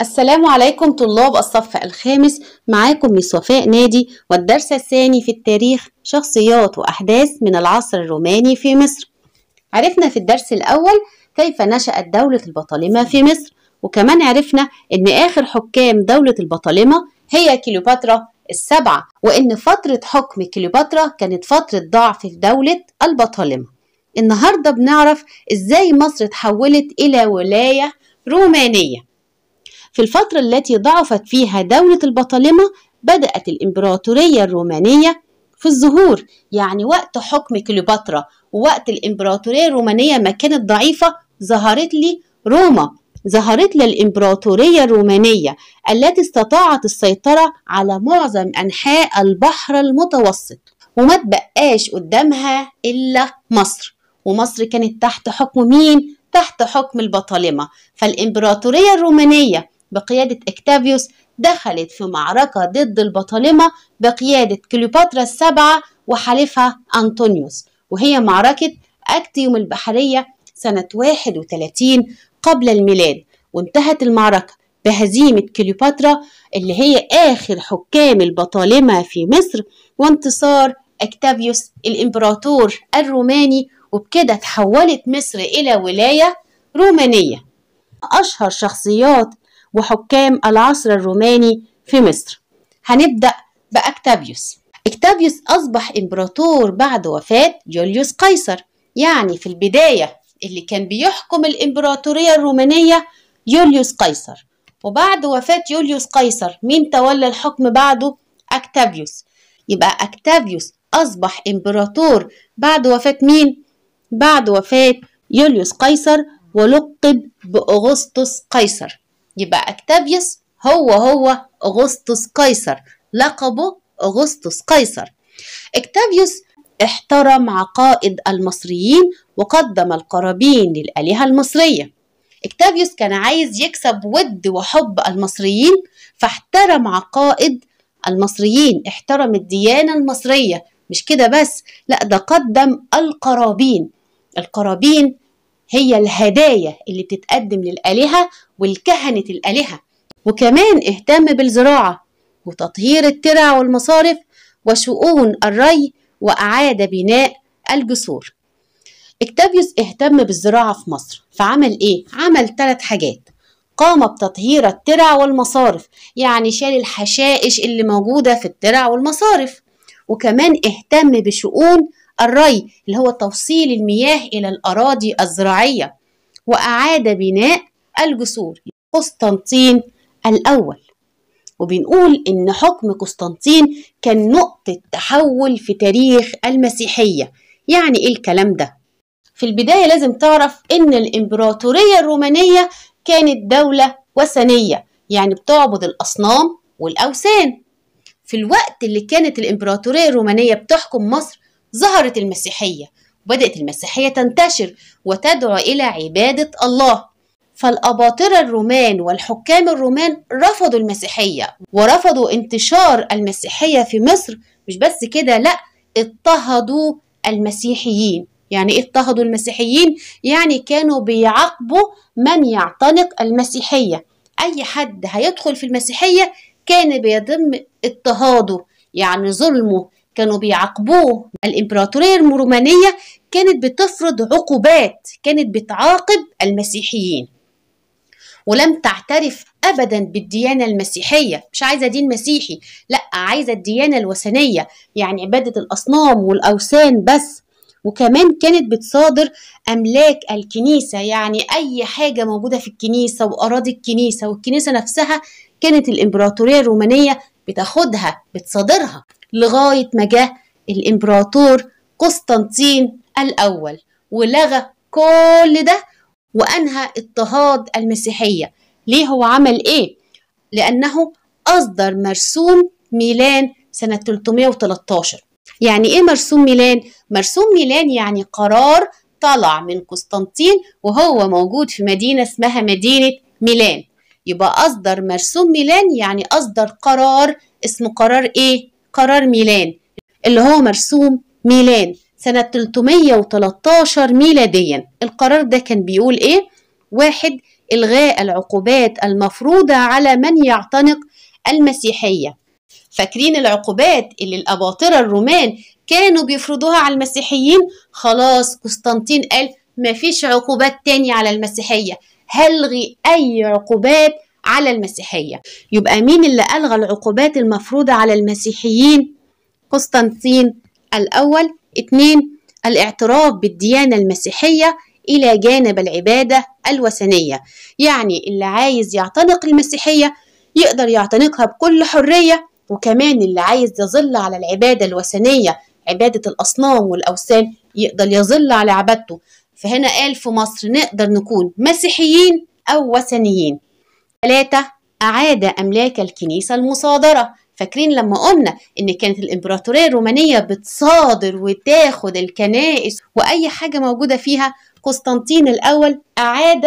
السلام عليكم طلاب الصف الخامس معاكم ميس وفاء نادي والدرس الثاني في التاريخ شخصيات وأحداث من العصر الروماني في مصر عرفنا في الدرس الأول كيف نشأت دولة البطالمة في مصر وكمان عرفنا أن آخر حكام دولة البطالمة هي كليوباترا السبعة وأن فترة حكم كليوباترا كانت فترة ضعف في دولة البطالمة النهاردة بنعرف إزاي مصر اتحولت إلى ولاية رومانية في الفترة التي ضعفت فيها دولة البطالمة بدأت الإمبراطورية الرومانية في الظهور يعني وقت حكم كليوباترا ووقت الإمبراطورية الرومانية ما كانت ضعيفة ظهرت لي روما ظهرت لي الإمبراطورية الرومانية التي استطاعت السيطرة على معظم أنحاء البحر المتوسط وما تبقاش قدامها إلا مصر ومصر كانت تحت حكم مين؟ تحت حكم البطالمة فالإمبراطورية الرومانية بقيادة اكتافيوس دخلت في معركة ضد البطالمة بقيادة كليوباترا السبعة وحليفها أنطونيوس وهي معركة أكتيوم البحرية سنة 31 قبل الميلاد وانتهت المعركة بهزيمة كليوباترا اللي هي آخر حكام البطالمة في مصر وانتصار أكتافيوس الإمبراطور الروماني وبكده تحولت مصر إلى ولاية رومانية أشهر شخصيات وحكام العصر الروماني في مصر هنبدأ بأكتابيوس اكتابيوس أصبح إمبراطور بعد وفاة يوليوس قيصر يعني في البداية اللي كان بيحكم الإمبراطورية الرومانية يوليوس قيصر وبعد وفاة يوليوس قيصر مين تولى الحكم بعده؟ أكتافيوس يبقى أكتافيوس أصبح إمبراطور بعد وفاة مين؟ بعد وفاة يوليوس قيصر ولقب بأغسطس قيصر يبقى أكتافيوس هو هو أغسطس قيصر لقبه أغسطس قيصر أكتافيوس احترم عقائد المصريين وقدم القرابين للآلهة المصرية اكتافيوس كان عايز يكسب ود وحب المصريين فاحترم عقائد المصريين احترم الديانة المصرية مش كده بس لا ده قدم القرابين القرابين هي الهدايا اللي بتتقدم للآلهة والكهنة الآلهة وكمان اهتم بالزراعة وتطهير الترع والمصارف وشؤون الري وأعاد بناء الجسور اكتافيوس اهتم بالزراعة في مصر فعمل ايه؟ عمل ثلاث حاجات قام بتطهير الترع والمصارف يعني شال الحشائش اللي موجودة في الترع والمصارف وكمان اهتم بشؤون الري اللي هو توصيل المياه إلى الأراضي الزراعية وأعاد بناء الجسور قسطنطين الأول وبنقول إن حكم قسطنطين كان نقطة تحول في تاريخ المسيحية يعني إيه الكلام ده؟ في البداية لازم تعرف إن الإمبراطورية الرومانية كانت دولة وثنية يعني بتعبد الأصنام والأوثان في الوقت اللي كانت الإمبراطورية الرومانية بتحكم مصر ظهرت المسيحية وبدأت المسيحية تنتشر وتدعو إلى عبادة الله فالأباطرة الرومان والحكام الرومان رفضوا المسيحية ورفضوا انتشار المسيحية في مصر مش بس كده لأ اضطهدوا المسيحيين يعني إيه اضطهدوا المسيحيين يعني كانوا بيعاقبوا من يعتنق المسيحية أي حد هيدخل في المسيحية كان بيتم اضطهاده يعني ظلمه كانوا بيعاقبوه الإمبراطورية الرومانية كانت بتفرض عقوبات كانت بتعاقب المسيحيين ولم تعترف أبدا بالديانة المسيحية مش عايزة دين مسيحي لا عايزة الديانة الوثنية يعني عبادة الأصنام والأوثان بس وكمان كانت بتصادر أملاك الكنيسة يعني أي حاجة موجودة في الكنيسة وأراضي الكنيسة والكنيسة نفسها كانت الإمبراطورية الرومانية بتاخدها بتصادرها لغاية ما جه الإمبراطور قسطنطين الأول ولغى كل ده وأنهى اضطهاد المسيحية ليه هو عمل إيه؟ لأنه أصدر مرسوم ميلان سنة 313 يعني إيه مرسوم ميلان؟ مرسوم ميلان يعني قرار طلع من قسطنطين وهو موجود في مدينة اسمها مدينة ميلان يبقى أصدر مرسوم ميلان يعني أصدر قرار اسمه قرار إيه؟ قرار ميلان اللي هو مرسوم ميلان سنة 313 ميلاديا القرار ده كان بيقول إيه؟ واحد إلغاء العقوبات المفروضة على من يعتنق المسيحية فاكرين العقوبات اللي الأباطرة الرومان كانوا بيفرضوها على المسيحيين خلاص قسطنطين قال مفيش عقوبات تاني على المسيحية هلغي أي عقوبات على المسيحية يبقى مين اللي ألغى العقوبات المفروضة على المسيحيين؟ قسطنطين الأول اتنين الاعتراف بالديانة المسيحية إلى جانب العبادة الوثنية يعني اللي عايز يعتنق المسيحية يقدر يعتنقها بكل حرية وكمان اللي عايز يظل على العبادة الوثنية عبادة الأصنام والأوثان يقدر يظل على عبادته فهنا قال في مصر نقدر نكون مسيحيين أو وثنيين ثلاثة أعاد أملاك الكنيسة المصادرة فاكرين لما قلنا ان كانت الامبراطوريه الرومانيه بتصادر وتاخد الكنائس واي حاجه موجوده فيها قسطنطين الاول اعاد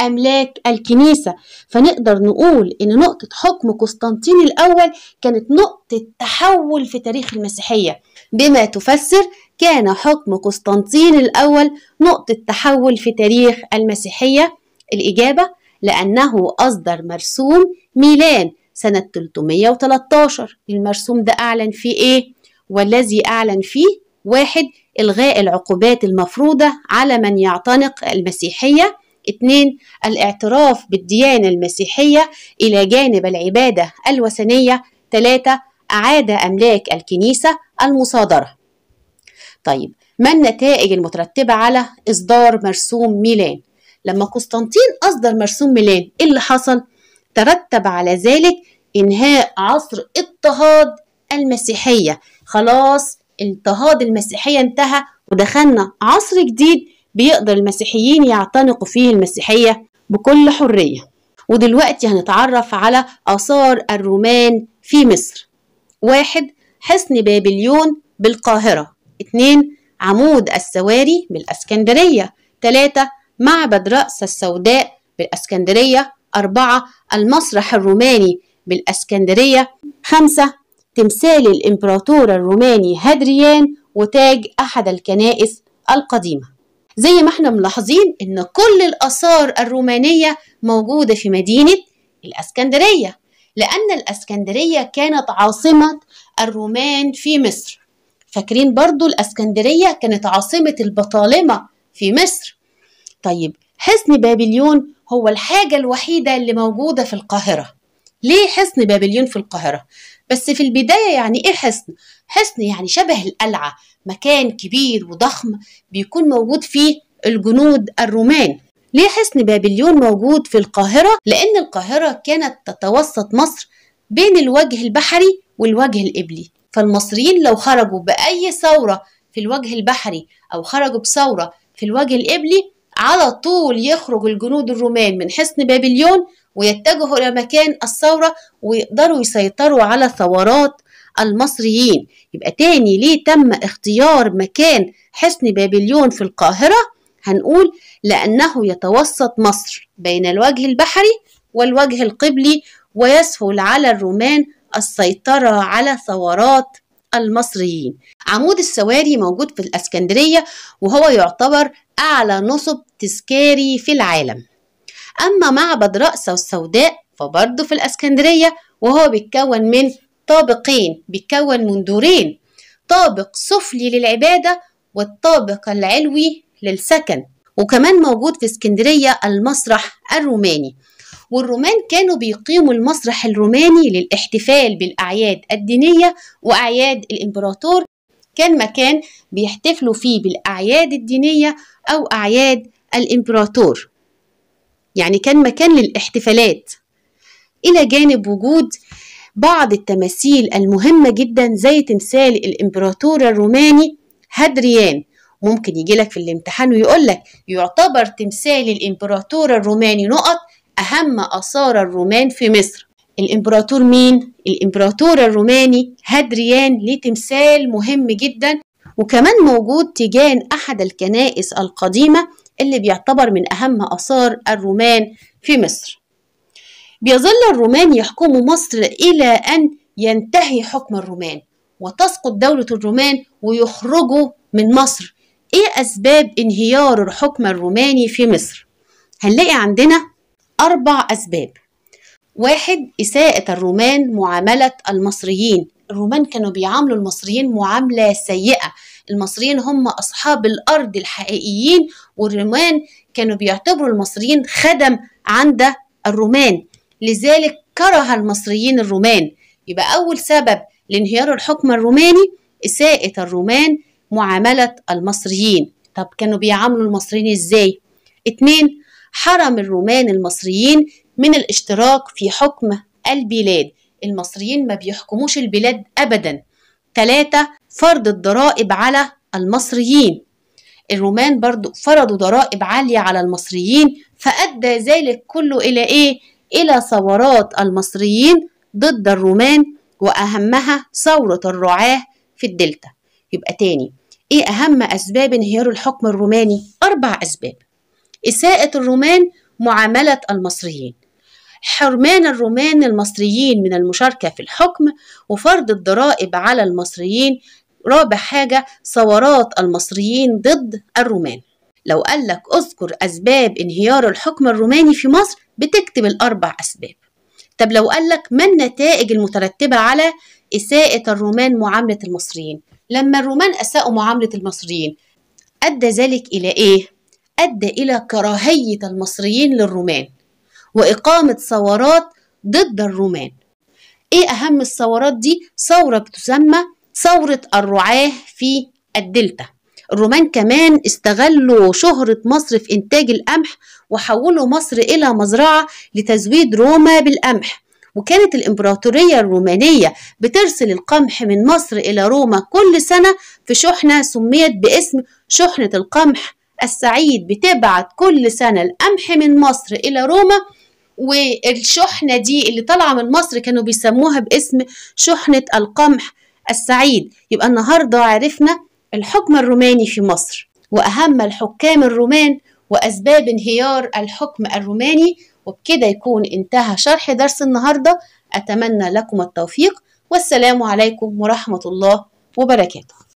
املاك الكنيسه فنقدر نقول ان نقطه حكم قسطنطين الاول كانت نقطه تحول في تاريخ المسيحيه بما تفسر كان حكم قسطنطين الاول نقطه تحول في تاريخ المسيحيه الاجابه لأنه أصدر مرسوم ميلان سنة 313 المرسوم ده أعلن فيه إيه؟ والذي أعلن فيه واحد إلغاء العقوبات المفروضة على من يعتنق المسيحية اتنين الاعتراف بالديانة المسيحية إلى جانب العبادة الوثنية تلاتة أعاد أملاك الكنيسة المصادرة طيب ما النتائج المترتبة على إصدار مرسوم ميلان؟ لما قسطنطين أصدر مرسوم ميلان إيه اللي حصل؟ ترتب على ذلك إنهاء عصر اضطهاد المسيحية خلاص اضطهاد المسيحية انتهى ودخلنا عصر جديد بيقدر المسيحيين يعتنقوا فيه المسيحية بكل حرية ودلوقتي هنتعرف على آثار الرومان في مصر واحد حصن بابليون بالقاهرة اتنين عمود السواري بالأسكندرية ثلاثة معبد رأس السوداء بالأسكندرية أربعة المسرح الروماني بالأسكندرية خمسة تمثال الإمبراطور الروماني هادريان وتاج أحد الكنائس القديمة زي ما احنا ملاحظين إن كل الآثار الرومانية موجودة في مدينة الأسكندرية لأن الأسكندرية كانت عاصمة الرومان في مصر فاكرين برضو الأسكندرية كانت عاصمة البطالمة في مصر طيب حصن بابليون هو الحاجة الوحيدة اللي موجودة في القاهرة ليه حصن بابليون في القاهرة؟ بس في البداية يعني إيه حصن؟ حصن يعني شبه القلعة مكان كبير وضخم بيكون موجود فيه الجنود الرومان ليه حصن بابليون موجود في القاهرة؟ لأن القاهرة كانت تتوسط مصر بين الوجه البحري والوجه الإبلي فالمصريين لو خرجوا بأي ثورة في الوجه البحري أو خرجوا بثورة في الوجه الإبلي على طول يخرج الجنود الرومان من حصن بابليون ويتجهوا إلى مكان الثورة ويقدروا يسيطروا على ثورات المصريين يبقى تاني ليه تم اختيار مكان حصن بابليون في القاهرة هنقول لأنه يتوسط مصر بين الوجه البحري والوجه القبلي ويسهل على الرومان السيطرة على ثورات المصريين عمود السواري موجود في الاسكندرية وهو يعتبر أعلى نصب تذكاري في العالم أما معبد رأسه السوداء فبرضه في الأسكندرية وهو بيتكون من طابقين بيتكون من دورين طابق سفلي للعبادة والطابق العلوي للسكن وكمان موجود في اسكندرية المسرح الروماني والرومان كانوا بيقيموا المسرح الروماني للاحتفال بالأعياد الدينية وأعياد الإمبراطور كان مكان بيحتفلوا فيه بالأعياد الدينية أو أعياد الإمبراطور يعني كان مكان للاحتفالات إلى جانب وجود بعض التماثيل المهمة جدا زي تمثال الإمبراطور الروماني هادريان ممكن يجي لك في الامتحان ويقول لك يعتبر تمثال الإمبراطور الروماني نقط أهم آثار الرومان في مصر الإمبراطور مين؟ الإمبراطور الروماني هادريان ليه تمثال مهم جدا وكمان موجود تيجان أحد الكنائس القديمة اللي بيعتبر من أهم آثار الرومان في مصر بيظل الرومان يحكموا مصر إلى أن ينتهي حكم الرومان وتسقط دولة الرومان ويخرجوا من مصر إيه أسباب انهيار الحكم الروماني في مصر؟ هنلاقي عندنا أربع أسباب واحد إساءة الرومان معاملة المصريين الرومان كانوا بيعاملوا المصريين معاملة سيئة المصريين هم أصحاب الأرض الحقيقيين والرومان كانوا بيعتبروا المصريين خدم عند الرومان لذلك كره المصريين الرومان يبقى أول سبب لانهيار الحكم الروماني إساءة الرومان معاملة المصريين طب كانوا بيعاملوا المصريين إزاي؟ اتنين حرم الرومان المصريين من الاشتراك في حكم البلاد المصريين ما بيحكموش البلاد أبدا ثلاثة فرض الضرائب على المصريين الرومان برضو فرضوا ضرائب عالية على المصريين فأدى ذلك كله إلى إيه؟ إلى ثورات المصريين ضد الرومان وأهمها ثورة الرعاة في الدلتا يبقى تاني إيه أهم أسباب انهيار الحكم الروماني؟ أربع أسباب إساءة الرومان معاملة المصريين حرمان الرومان المصريين من المشاركة في الحكم وفرض الضرائب على المصريين رابع حاجة ثورات المصريين ضد الرومان لو قالك اذكر أسباب انهيار الحكم الروماني في مصر بتكتب الأربع أسباب طب لو قالك ما النتائج المترتبة على إساءة الرومان معاملة المصريين لما الرومان أساءوا معاملة المصريين أدى ذلك إلى إيه؟ أدى إلى كراهية المصريين للرومان وإقامة ثورات ضد الرومان إيه أهم الثورات دي؟ ثورة بتسمى ثورة الرعاة في الدلتا الرومان كمان استغلوا شهرة مصر في إنتاج القمح وحولوا مصر إلى مزرعة لتزويد روما بالقمح وكانت الإمبراطورية الرومانية بترسل القمح من مصر إلى روما كل سنة في شحنة سميت باسم شحنة القمح السعيد بتبعت كل سنة القمح من مصر إلى روما والشحنة دي اللي طالعة من مصر كانوا بيسموها باسم شحنة القمح السعيد يبقى النهاردة عرفنا الحكم الروماني في مصر وأهم الحكام الرومان وأسباب انهيار الحكم الروماني وبكده يكون انتهى شرح درس النهاردة أتمنى لكم التوفيق والسلام عليكم ورحمة الله وبركاته